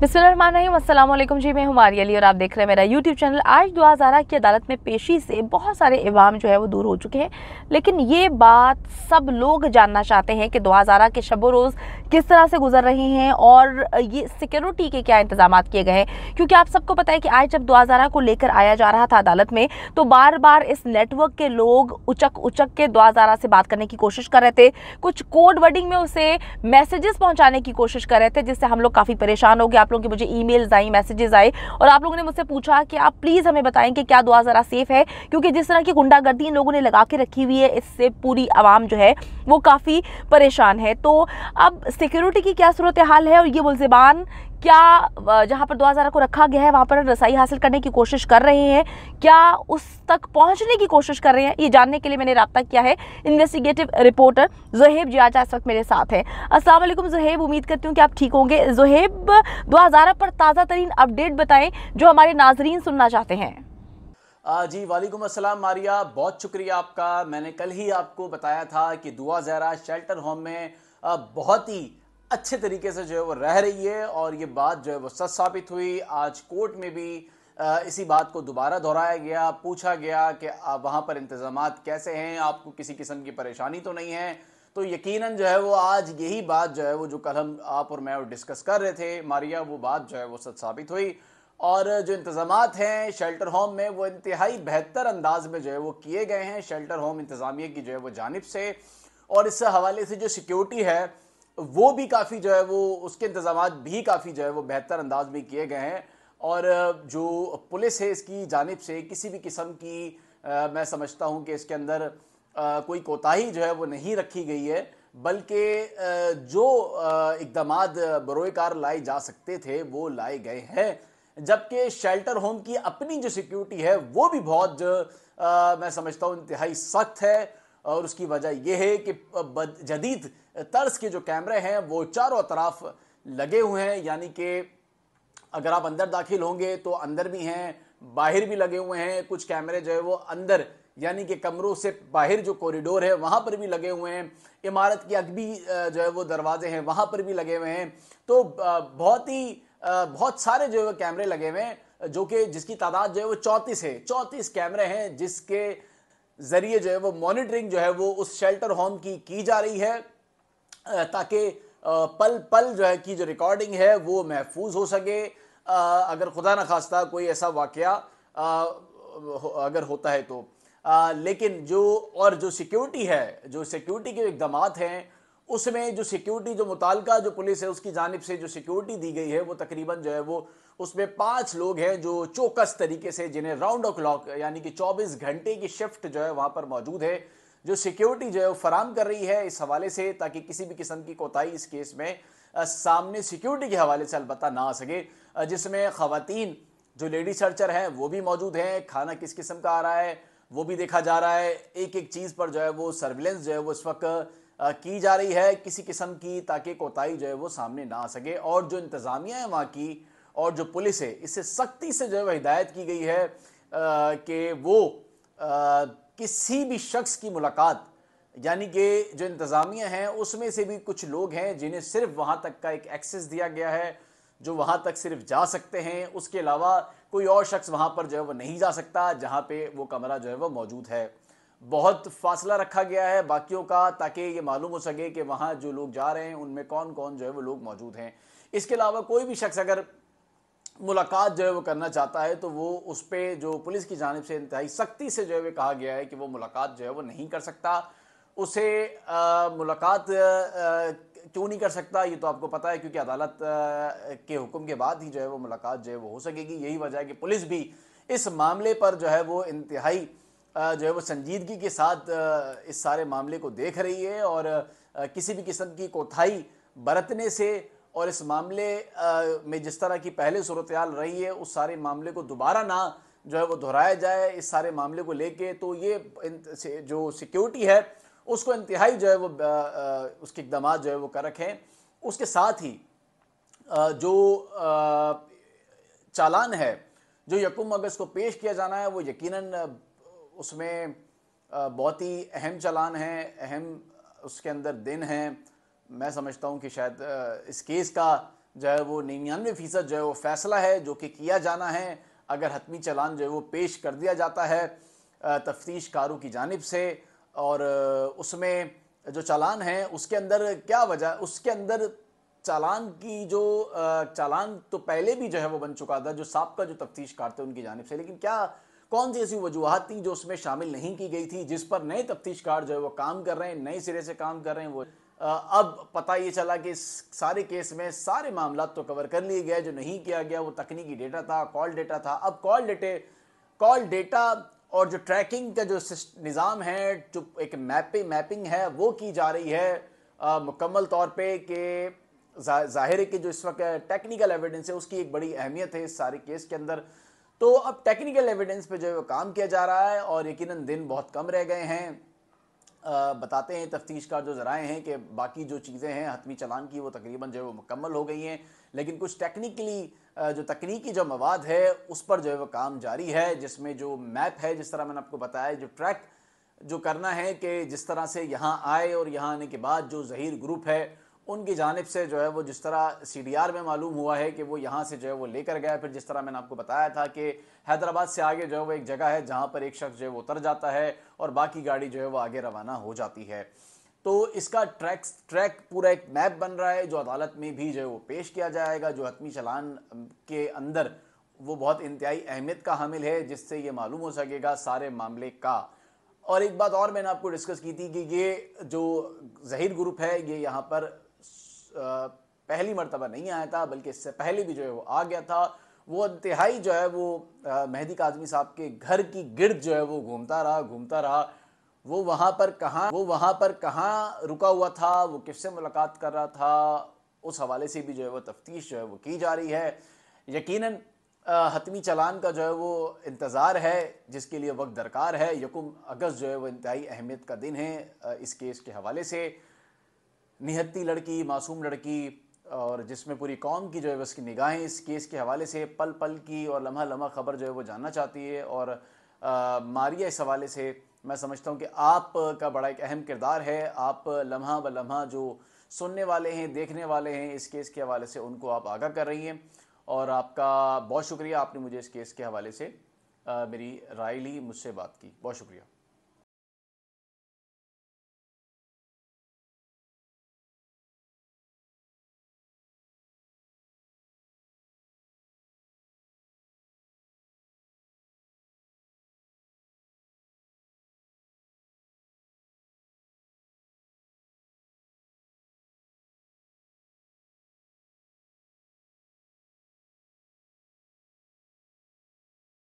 बिस्मिल जी मैं हमारी अली और आप देख रहे हैं मेरा यूट्यूब चैनल आज दुआ ज़ारा की अदालत में पेशी से बहुत सारे इवाम जो है वो दूर हो चुके हैं लेकिन ये बात सब लोग जानना चाहते हैं कि दुआ ज़ारा के शब रोज़ किस तरह से गुजर रहे हैं और ये सिक्योरिटी के क्या इंतजाम किए गए हैं क्योंकि आप सबको पता है कि आज जब दुआ ज़ारा को लेकर आया जा रहा था अदालत में तो बार बार इस नेटवर्क के लोग उचक उचक के दुआ ज़ारा से बात करने की कोशिश कर रहे थे कुछ कोड वर्डिंग में उसे मैसेजेस पहुँचाने की कोशिश कर रहे थे जिससे हम लोग काफ़ी परेशान हो गए आप लोगों के मुझे ईमेल्स आई मैसेजेस आए और आप लोगों ने मुझसे पूछा कि आप प्लीज़ हमें बताएं कि क्या दुआ ज़रा सेफ़ है क्योंकि जिस तरह की गुंडागर्दी इन लोगों ने लगा के रखी हुई है इससे पूरी आवाम जो है वो काफ़ी परेशान है तो अब सिक्योरिटी की क्या सूरत हाल है और ये मुलजमान क्या जहाँ पर दो हज़ार को रखा गया है वहाँ पर रसाई हासिल करने की कोशिश कर रहे हैं क्या उस तक पहुँचने की कोशिश कर रहे हैं ये जानने के लिए मैंने रबता किया है इन्वेस्टिगेटिव रिपोर्टर जहेब जियाजा इस वक्त मेरे साथ हैं असलम जहेब उम्मीद करती हूँ कि आप ठीक होंगे जहेब दो पर ताज़ा तरीन अपडेट बताएं जो हमारे नाजरीन सुनना चाहते हैं जी वालेकुम अस्सलाम मारिया बहुत शुक्रिया आपका मैंने कल ही आपको बताया था कि दुआ जहरा शेल्टर होम में बहुत ही अच्छे तरीके से जो है वो रह रही है और ये बात जो है वो सच साबित हुई आज कोर्ट में भी इसी बात को दोबारा दोहराया गया पूछा गया कि वहाँ पर इंतजाम कैसे हैं आपको किसी किस्म की परेशानी तो नहीं है तो यकीनन जो है वो आज यही बात जो है वो जो कल हम आप और मैं और डिस्कस कर रहे थे मारिया वो बात जो है वो सच साबित हुई और जो इंतजाम हैं शेल्टर होम में वो इंतहाई बेहतर अंदाज में जो है वो किए गए हैं शेल्टर होम इंतजामिया की जो है वो जानब से और इस हवाले से जो सिक्योरिटी है वो भी काफ़ी जो है वो उसके इंतजाम भी काफ़ी जो है वो बेहतर अंदाज में किए गए हैं और जो पुलिस है इसकी जानब से किसी भी किस्म की आ, मैं समझता हूँ कि इसके अंदर आ, कोई कोताही जो है वो नहीं रखी गई है बल्कि जो इकदाम बरोकार लाए जा सकते थे वो लाए गए हैं जबकि शेल्टर होम की अपनी जो सिक्योरिटी है वो भी बहुत जो, आ, मैं समझता हूँ इंतहाई सख्त है और उसकी वजह यह है कि जदीद तर्स के जो कैमरे हैं वो चारों तरफ लगे हुए हैं यानी कि अगर आप अंदर दाखिल होंगे तो अंदर भी हैं बाहर भी लगे हुए हैं कुछ कैमरे जो है वो अंदर यानी कि कमरों से बाहर जो कॉरिडोर है वहाँ पर भी लगे हुए हैं इमारत के अगबी जो है वो दरवाजे हैं वहाँ पर भी लगे हुए हैं तो बहुत ही बहुत सारे जो है वो कैमरे लगे हुए हैं जो कि जिसकी तादाद जो है वो चौंतीस है चौंतीस कैमरे हैं जिसके ज़रिए जो है वो मॉनिटरिंग जो है वो उस शेल्टर होम की की जा रही है ताकि पल पल जो है की जो रिकॉर्डिंग है वो महफूज हो सके अगर खुदा न खास्ता कोई ऐसा वाक़ अगर होता है तो लेकिन जो और जो सिक्योरिटी है जो सिक्योरिटी के इकदाम हैं उसमें जो सिक्योरिटी जो मुतल जो पुलिस है उसकी जानब से जो सिक्योरिटी दी गई है वो तकरीबन जो है वो उसमें पाँच लोग हैं जो चौकस तरीके से जिन्हें राउंड ओ क्लॉक यानी कि चौबीस घंटे की शिफ्ट जो है वहाँ पर मौजूद है जो सिक्योरिटी जो है वो फराम कर रही है इस हवाले से ताकि किसी भी किस्म की कोताही इस केस में सामने सिक्योरिटी के हवाले से अलबत् ना आ सके जिसमें खातन जो लेडी सर्चर हैं वो भी मौजूद हैं खाना किस किस्म का आ रहा है वो भी देखा जा रहा है एक एक चीज़ पर जो है वो सर्विलेंस जो है वो इस वक्त की जा रही है किसी किस्म की ताकि कोताही जो है वो सामने ना आ सके और जो इंतज़ामिया है वहाँ की और जो पुलिस है इससे सख्ती से जो है वह हिदायत की गई है कि वो आ, किसी भी शख्स की मुलाकात यानी कि जो इंतज़ामिया है उसमें से भी कुछ लोग हैं जिन्हें सिर्फ वहाँ तक का एक एक्सेस दिया गया है जो वहाँ तक सिर्फ जा सकते हैं उसके अलावा कोई और शख्स वहाँ पर जो है वो नहीं जा सकता जहाँ पे वो कमरा जो है वो मौजूद है बहुत फासला रखा गया है बाकियों का ताकि ये मालूम हो सके कि वहाँ जो लोग जा रहे हैं उनमें कौन कौन जो है वो लोग मौजूद हैं इसके अलावा कोई भी शख्स अगर मुलाकात जो है वो करना चाहता है तो वो उस पर जो पुलिस की जानब से इंतहाई सख्ती से जो है वो कहा गया है कि वो मुलाकात जो है वो नहीं कर सकता उसे आ, मुलाकात क्यों नहीं कर सकता ये तो आपको पता है क्योंकि अदालत आ, के हुक्म के बाद ही जो है वो मुलाकात जो है वो हो सकेगी यही वजह है कि पुलिस भी इस मामले पर जो है वो इंतहाई जो है वो संजीदगी के साथ इस सारे मामले को देख रही है और किसी भी किस्म की कोथाई बरतने से और इस मामले में जिस तरह की पहले सूरत रही है उस सारे मामले को दोबारा ना जो है वो दोहराया जाए इस सारे मामले को लेके तो ये जो सिक्योरिटी है उसको इंतहाई जो है वो उसके इकदाम जो है वो कर रखें उसके साथ ही जो चालान है जो यकुम अगस्त को पेश किया जाना है वो यकीनन उसमें बहुत ही अहम चालान है अहम उसके अंदर दिन हैं मैं समझता हूँ कि शायद इस केस का जो है वो निन्यानवे फ़ीसद जो है वो फैसला है जो कि किया जाना है अगर हतमी चलान जो है वो पेश कर दिया जाता है तफ्तीश कारों की जानब से और उसमें जो चालान है उसके अंदर क्या वजह उसके अंदर चालान की जो चालान तो पहले भी जो है वो बन चुका था जो सबका जो तफ्तीश कार थे उनकी जानब से लेकिन क्या कौन सी ऐसी वजूहत थी जो उसमें शामिल नहीं की गई थी जिस पर नए तफ्तीश कार जो है वो काम कर रहे हैं नए सिरे से काम कर रहे हैं वो अब पता ये चला कि सारे केस में सारे मामला तो कवर कर लिए गए जो नहीं किया गया वो तकनीकी डेटा था कॉल डेटा था अब कॉल डेटे कॉल डेटा और जो ट्रैकिंग का जो निज़ाम है जो एक मैपिंग मैपिंग है वो की जा रही है मुकम्मल तौर पे कि जा, जाहिर है कि जो इस वक्त टेक्निकल एविडेंस है उसकी एक बड़ी अहमियत है इस सारे केस के अंदर तो अब टेक्निकल एविडेंस पे जो है वो काम किया जा रहा है और यकीनन दिन बहुत कम रह गए हैं बताते हैं तफ्तीश का जो ज़राए हैं कि बाकी जो चीज़ें हैं हतमी चलान की वो तकरीबन जो है वो मुकम्मल हो गई हैं लेकिन कुछ टेक्निकली जो तकनीकी जो मवाद है उस पर जो है वो काम जारी है जिसमें जो मैप है जिस तरह मैंने आपको बताया जो ट्रैक जो करना है कि जिस तरह से यहाँ आए और यहाँ आने के बाद जो जहीर ग्रुप है उनकी जानब से जो है वो जिस तरह सी डी आर में मालूम हुआ है कि वो यहाँ से जो है वो लेकर गया फिर जिस तरह मैंने आपको बताया था कि हैदराबाद से आगे जो है वो एक जगह है जहाँ पर एक शख्स जो है वो उतर जाता है और बाकी गाड़ी जो है वो आगे रवाना हो जाती है तो इसका ट्रैक ट्रैक पूरा एक मैप बन रहा है जो अदालत में भी जो है वो पेश किया जाएगा जो हतमी चलान के अंदर वो बहुत इंतहाई अहमियत का हामिल है जिससे ये मालूम हो सकेगा सारे मामले का और एक बात और मैंने आपको डिस्कस की थी कि ये जो जहीर ग्रुप है ये यहाँ पर पहली मरतबा नहीं आया था बल्कि इससे पहले भी जो है वो आ गया था वो इंतहाई जो है वो मेहदी काजमी साहब के घर की गिरद जो है वो घूमता रहा घूमता रहा वो वहाँ पर कहाँ वो वहाँ पर कहाँ रुका हुआ था वो किससे मुलाकात कर रहा था उस हवाले से भी जो है वो तफ्तीश जो है वो की जा रही है यकीनन हतमी चलान का जो है वो इंतज़ार है जिसके लिए वक्त दरकार है यकुम अगस्त जो है वो इंतहाई अहमियत का दिन है इस केस के हवाले से निहत्ती लड़की मासूम लड़की और जिसमें पूरी कौम की जो है उसकी निगाहें इस केस के हवाले से पल पल की और लम्हा लम्हा खबर जो है वो जानना चाहती है और आ, मारिया इस हवाले से मैं समझता हूँ कि आप का बड़ा एक अहम किरदार है आप लम्हा ब लम्हा जो सुनने वाले हैं देखने वाले हैं इस केस के हवाले से उनको आप आगाह कर रही हैं और आपका बहुत शुक्रिया आपने मुझे इस केस के हवाले से आ, मेरी राय ली मुझसे बात की बहुत शुक्रिया